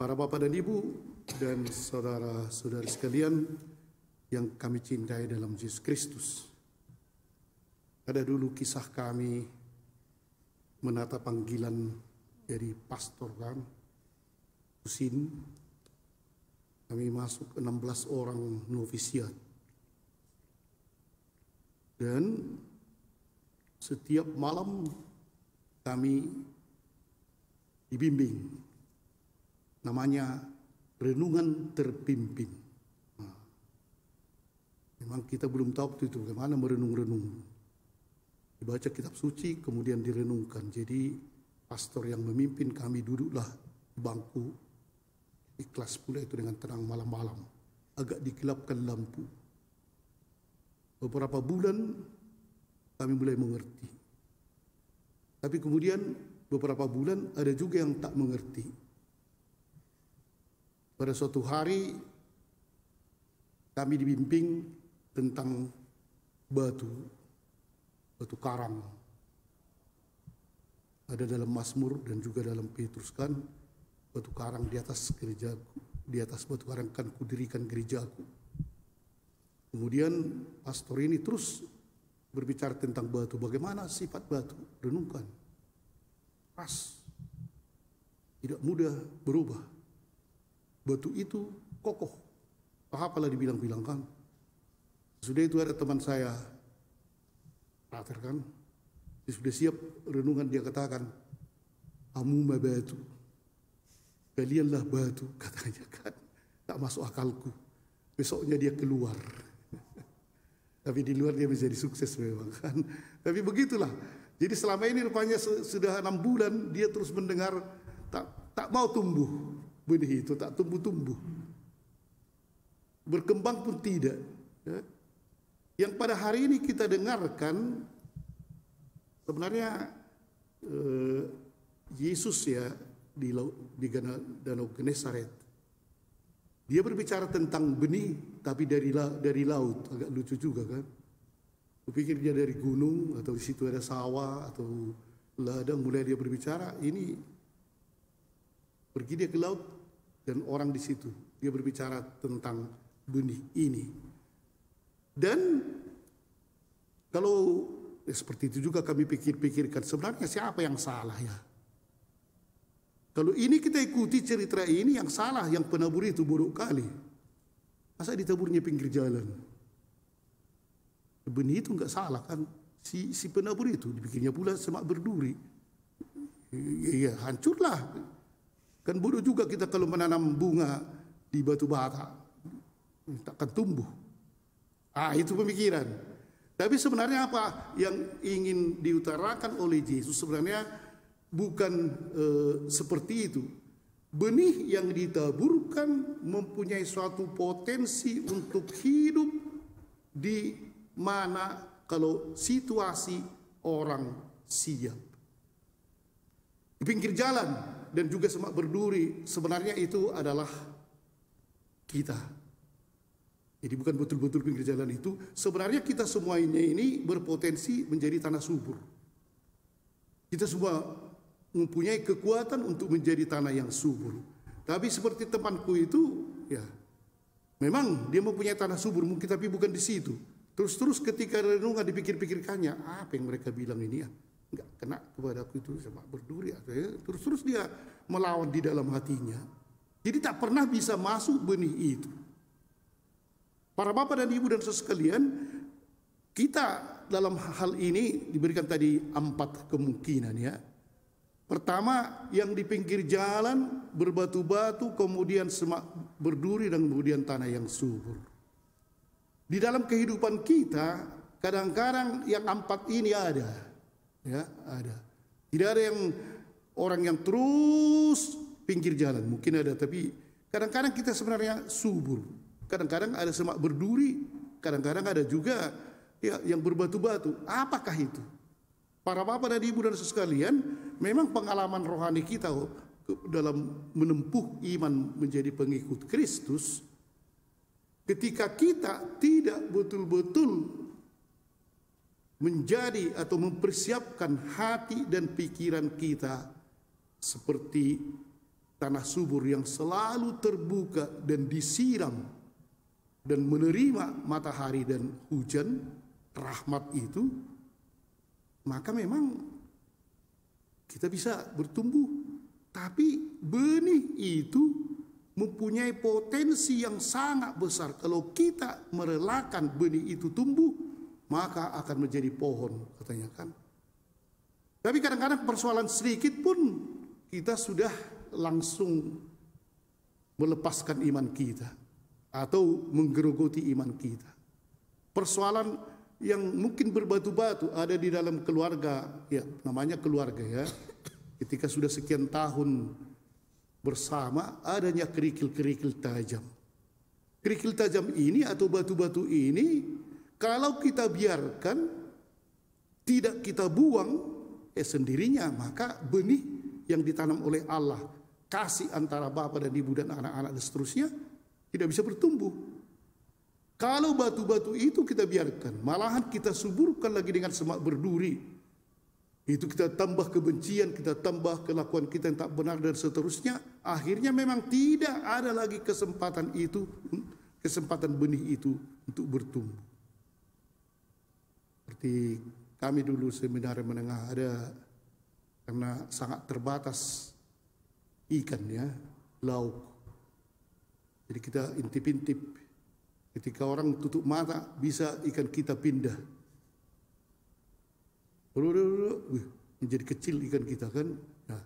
para bapak dan ibu dan saudara saudara sekalian yang kami cintai dalam Yesus Kristus. Ada dulu kisah kami menata panggilan dari pastor kami, Husin. Kami masuk 16 orang novisiat. Dan setiap malam kami dibimbing namanya renungan terpimpin. Ah. memang kita belum tahu waktu itu bagaimana merenung-renung. Dibaca kitab suci kemudian direnungkan. Jadi pastor yang memimpin kami duduklah di bangku ikhlas pula itu dengan tenang malam-malam. Agak dikelapkan lampu. Beberapa bulan kami mulai mengerti. Tapi kemudian beberapa bulan ada juga yang tak mengerti pada suatu hari kami dibimbing tentang batu, batu karang. Ada dalam Mazmur dan juga dalam Petrus kan, batu karang di atas gereja di atas batu karang kan kudirikan gerejaku. Kemudian pastor ini terus berbicara tentang batu, bagaimana sifat batu, renungkan. Pas, tidak mudah berubah batu itu kokoh. Apalah dibilang-bilangkan. Sudah itu ada teman saya, Rater kan, dia sudah siap renungan dia katakan, kamu batu, kalianlah batu, katanya kan. Tak masuk akalku. Besoknya dia keluar. Tapi di luar dia menjadi sukses memang kan. Tapi begitulah. Jadi selama ini rupanya sudah enam bulan dia terus mendengar tak tak mau tumbuh benih itu tak tumbuh-tumbuh. Berkembang pun tidak. Ya. Yang pada hari ini kita dengarkan sebenarnya eh, Yesus ya di, di Danau Genesaret. Dia berbicara tentang benih tapi dari la, dari laut, agak lucu juga kan. Kupikir dia dari gunung atau di situ ada sawah atau ladang mulai dia berbicara ini pergi dia ke laut dan orang di situ. Dia berbicara tentang dunia ini. Dan kalau ya seperti itu juga kami pikir-pikirkan sebenarnya siapa yang salah ya. Kalau ini kita ikuti cerita ini yang salah yang penabur itu buruk kali. Masa ditaburnya pinggir jalan? Benih itu nggak salah kan si si penabur itu dibikinnya pula semak berduri. Iya, iya hancurlah Kan bodoh juga kita kalau menanam bunga di batu bara. Hmm, takkan tumbuh. Ah, itu pemikiran. Tapi sebenarnya apa yang ingin diutarakan oleh Yesus sebenarnya bukan e, seperti itu. Benih yang ditaburkan mempunyai suatu potensi untuk hidup di mana kalau situasi orang siang di pinggir jalan dan juga semak berduri sebenarnya itu adalah kita. Jadi bukan betul-betul pinggir jalan itu, sebenarnya kita semuanya ini berpotensi menjadi tanah subur. Kita semua mempunyai kekuatan untuk menjadi tanah yang subur. Tapi seperti temanku itu, ya memang dia mempunyai tanah subur mungkin tapi bukan di situ. Terus-terus ketika renungan dipikir-pikirkannya, apa yang mereka bilang ini ya? nggak kena kepadaku itu sama berduri atau terus terus dia melawan di dalam hatinya jadi tak pernah bisa masuk benih itu para bapak dan ibu dan sesekalian kita dalam hal ini diberikan tadi empat kemungkinan ya pertama yang di pinggir jalan berbatu-batu kemudian semak berduri dan kemudian tanah yang subur di dalam kehidupan kita kadang-kadang yang empat ini ada Ya, ada. Tidak ada yang orang yang terus pinggir jalan, mungkin ada tapi kadang-kadang kita sebenarnya subur. Kadang-kadang ada semak berduri, kadang-kadang ada juga ya yang berbatu-batu. Apakah itu? Para bapak dan ibu dan sekalian, memang pengalaman rohani kita oh, dalam menempuh iman menjadi pengikut Kristus ketika kita tidak betul-betul menjadi atau mempersiapkan hati dan pikiran kita seperti tanah subur yang selalu terbuka dan disiram dan menerima matahari dan hujan rahmat itu maka memang kita bisa bertumbuh tapi benih itu mempunyai potensi yang sangat besar kalau kita merelakan benih itu tumbuh maka akan menjadi pohon katanya kan. Tapi kadang-kadang persoalan sedikit pun kita sudah langsung melepaskan iman kita atau menggerogoti iman kita. Persoalan yang mungkin berbatu-batu ada di dalam keluarga, ya namanya keluarga ya. Ketika sudah sekian tahun bersama adanya kerikil-kerikil tajam. Kerikil tajam ini atau batu-batu ini kalau kita biarkan, tidak kita buang, eh sendirinya maka benih yang ditanam oleh Allah, kasih antara Bapa dan Ibu dan anak-anak dan seterusnya, tidak bisa bertumbuh. Kalau batu-batu itu kita biarkan, malahan kita suburkan lagi dengan semak berduri. Itu kita tambah kebencian, kita tambah kelakuan kita yang tak benar dan seterusnya. Akhirnya memang tidak ada lagi kesempatan itu, kesempatan benih itu untuk bertumbuh seperti kami dulu seminar menengah ada karena sangat terbatas ikan ya lauk. Jadi kita intip-intip. Ketika orang tutup mata, bisa ikan kita pindah. lalu Wih, menjadi kecil ikan kita kan. Nah,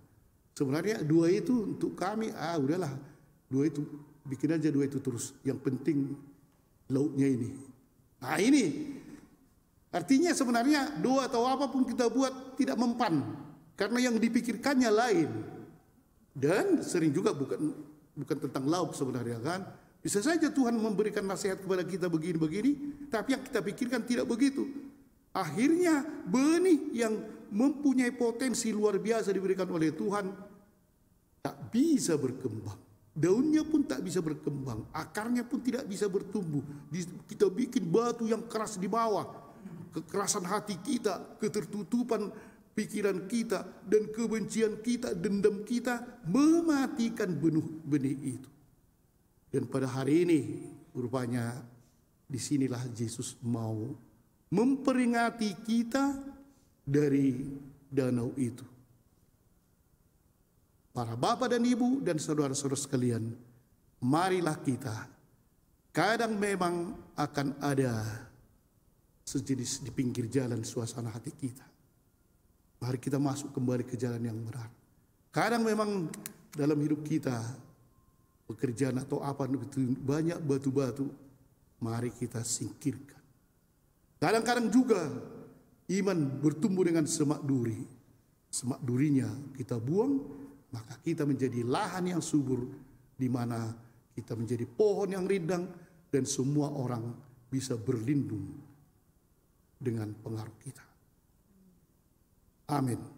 sebenarnya dua itu untuk kami, ah udahlah. Dua itu, bikin aja dua itu terus. Yang penting lauknya ini. Nah ini Artinya sebenarnya doa atau apapun kita buat tidak mempan karena yang dipikirkannya lain. Dan sering juga bukan bukan tentang lauk sebenarnya kan. Bisa saja Tuhan memberikan nasihat kepada kita begini-begini, tapi yang kita pikirkan tidak begitu. Akhirnya benih yang mempunyai potensi luar biasa diberikan oleh Tuhan tak bisa berkembang. Daunnya pun tak bisa berkembang, akarnya pun tidak bisa bertumbuh. Kita bikin batu yang keras di bawah, kekerasan hati kita, ketertutupan pikiran kita, dan kebencian kita, dendam kita mematikan benih-benih itu. Dan pada hari ini rupanya disinilah Yesus mau memperingati kita dari danau itu. Para bapak dan ibu dan saudara-saudara sekalian, marilah kita kadang memang akan ada sejenis di pinggir jalan suasana hati kita. Mari kita masuk kembali ke jalan yang benar. Kadang memang dalam hidup kita pekerjaan atau apa itu banyak batu-batu. Mari kita singkirkan. Kadang-kadang juga iman bertumbuh dengan semak duri. Semak durinya kita buang, maka kita menjadi lahan yang subur di mana kita menjadi pohon yang rindang dan semua orang bisa berlindung dengan pengaruh kita. Amin.